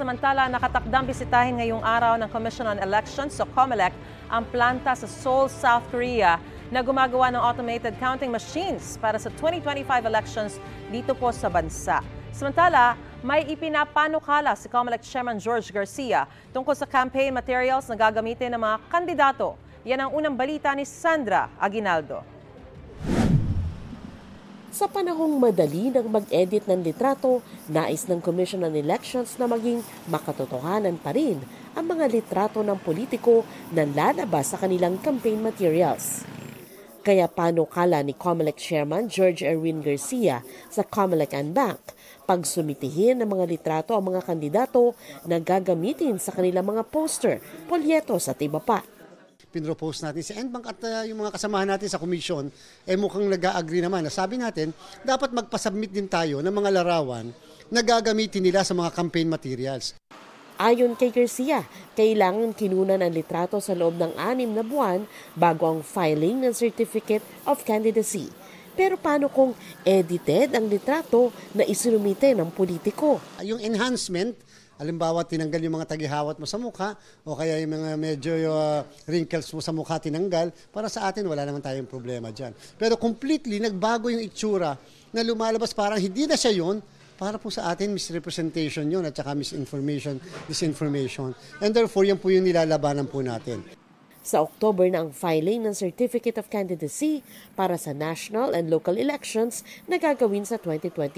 Samantala, nakatakdang bisitahin ngayong araw ng Commission on Elections o so COMELEC ang planta sa Seoul, South Korea na gumagawa ng automated counting machines para sa 2025 elections dito po sa bansa. Samantala, may ipinapanukala si COMELEC Chairman George Garcia tungkol sa campaign materials na gagamitin ng mga kandidato. Yan ang unang balita ni Sandra Aguinaldo. Sa panahong madali ng mag-edit ng litrato, nais ng Commission on Elections na maging makatotohanan pa rin ang mga litrato ng politiko na lalabas sa kanilang campaign materials. Kaya paano kala ni Comelec Chairman George Erwin Garcia sa Comelec and Bank pag sumitihin ng mga litrato ang mga kandidato na gagamitin sa kanilang mga poster, polyetos at iba pa pinropose natin si NBank at uh, yung mga kasamahan natin sa komisyon, eh mukhang nag-agree naman. Sabi natin, dapat magpasubmit din tayo ng mga larawan na gagamitin nila sa mga campaign materials. Ayon kay Garcia, kailangan kinunan ang litrato sa loob ng anim na buwan bago ang filing ng Certificate of Candidacy. Pero paano kung edited ang litrato na isinumite ng politiko? Yung enhancement Halimbawa, tinanggal yung mga tagihawat mo sa mukha o kaya yung mga medyo uh, wrinkles mo sa mukha tinanggal. Para sa atin, wala naman tayong problema dyan. Pero completely, nagbago yung itsura na lumalabas parang hindi na siya yun, para po sa atin misrepresentation yun at saka misinformation, disinformation. And therefore, yan po yung nilalabanan po natin. Sa October na ang filing ng Certificate of Candidacy para sa national and local elections na gagawin sa 2025.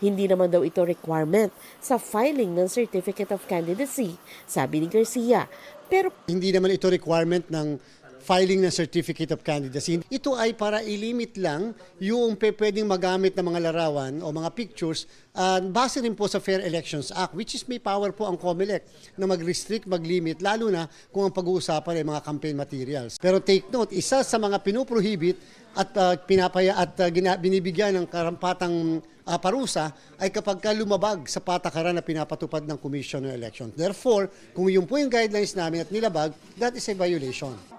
Hindi naman daw ito requirement sa filing ng Certificate of Candidacy, sabi ni Garcia. Pero hindi naman ito requirement ng filing ng Certificate of Candidacy. Ito ay para ilimit lang yung pwedeng magamit ng mga larawan o mga pictures uh, base rin po sa Fair Elections Act which is may power po ang COMELEC na mag-restrict, mag-limit lalo na kung ang pag-uusapan ay mga campaign materials. Pero take note, isa sa mga pinuprohibit at uh, pinapaya at uh, gina, binibigyan ng karampatang uh, parusa ay kapag ka lumabag sa patakaran na pinapatupad ng Commission on Elections. Therefore, kung yun po yung guidelines namin at nilabag, that is a violation.